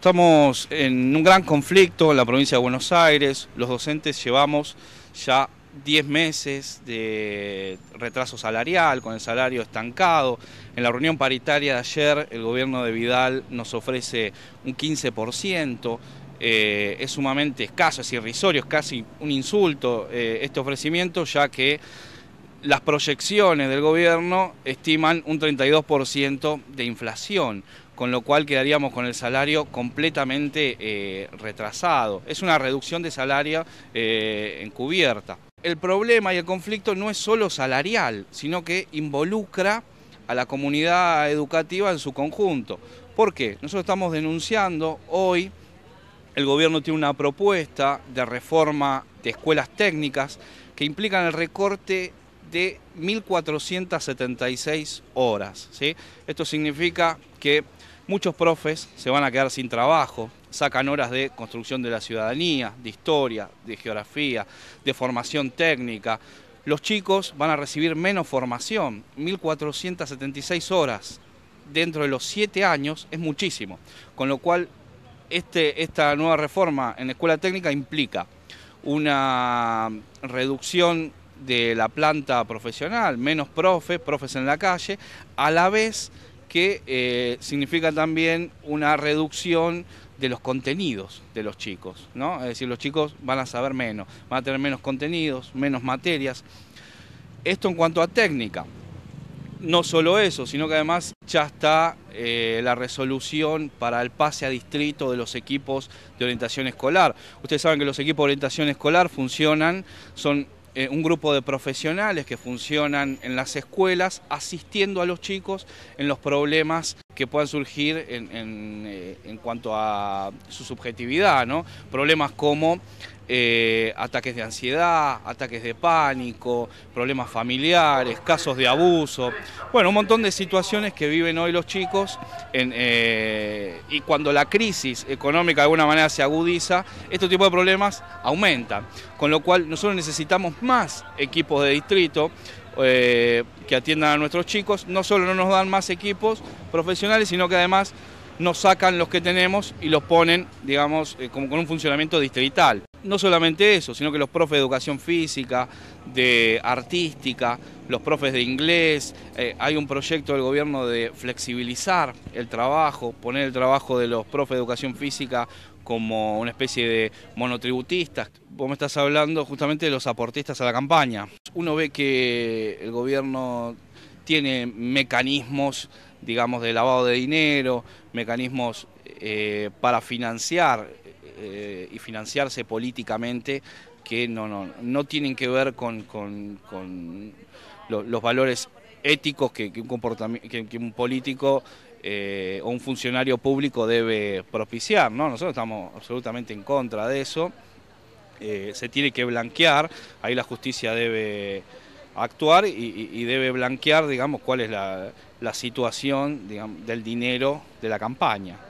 Estamos en un gran conflicto en la provincia de Buenos Aires. Los docentes llevamos ya 10 meses de retraso salarial, con el salario estancado. En la reunión paritaria de ayer, el gobierno de Vidal nos ofrece un 15%. Eh, es sumamente escaso, es irrisorio, es casi un insulto eh, este ofrecimiento, ya que las proyecciones del gobierno estiman un 32% de inflación con lo cual quedaríamos con el salario completamente eh, retrasado. Es una reducción de salario eh, encubierta. El problema y el conflicto no es solo salarial, sino que involucra a la comunidad educativa en su conjunto. ¿Por qué? Nosotros estamos denunciando hoy, el gobierno tiene una propuesta de reforma de escuelas técnicas que implican el recorte de 1.476 horas. ¿sí? Esto significa que Muchos profes se van a quedar sin trabajo, sacan horas de construcción de la ciudadanía, de historia, de geografía, de formación técnica. Los chicos van a recibir menos formación, 1.476 horas dentro de los 7 años es muchísimo, con lo cual este, esta nueva reforma en la escuela técnica implica una reducción de la planta profesional, menos profes, profes en la calle, a la vez que eh, significa también una reducción de los contenidos de los chicos, ¿no? Es decir, los chicos van a saber menos, van a tener menos contenidos, menos materias. Esto en cuanto a técnica. No solo eso, sino que además ya está eh, la resolución para el pase a distrito de los equipos de orientación escolar. Ustedes saben que los equipos de orientación escolar funcionan, son eh, un grupo de profesionales que funcionan en las escuelas asistiendo a los chicos en los problemas que puedan surgir en, en, eh, en cuanto a su subjetividad, ¿no? Problemas como eh, ataques de ansiedad, ataques de pánico, problemas familiares, casos de abuso, bueno, un montón de situaciones que viven hoy los chicos eh, y cuando la crisis económica de alguna manera se agudiza, este tipo de problemas aumentan, con lo cual nosotros necesitamos más equipos de distrito eh, que atiendan a nuestros chicos, no solo no nos dan más equipos profesionales, sino que además nos sacan los que tenemos y los ponen, digamos, como con un funcionamiento distrital no solamente eso, sino que los profes de educación física, de artística, los profes de inglés, eh, hay un proyecto del gobierno de flexibilizar el trabajo, poner el trabajo de los profes de educación física como una especie de monotributistas. Vos me estás hablando justamente de los aportistas a la campaña. Uno ve que el gobierno tiene mecanismos, digamos, de lavado de dinero, mecanismos eh, para financiar eh, y financiarse políticamente que no, no, tienen que ver con, con, los valores éticos que, un, que, un político eh, o un funcionario público debe propiciar. ¿no? Nosotros estamos absolutamente en contra de eso. Eh, se tiene que blanquear, ahí la justicia debe actuar y, debe blanquear, digamos, cuál es la, la situación del dinero de la campaña.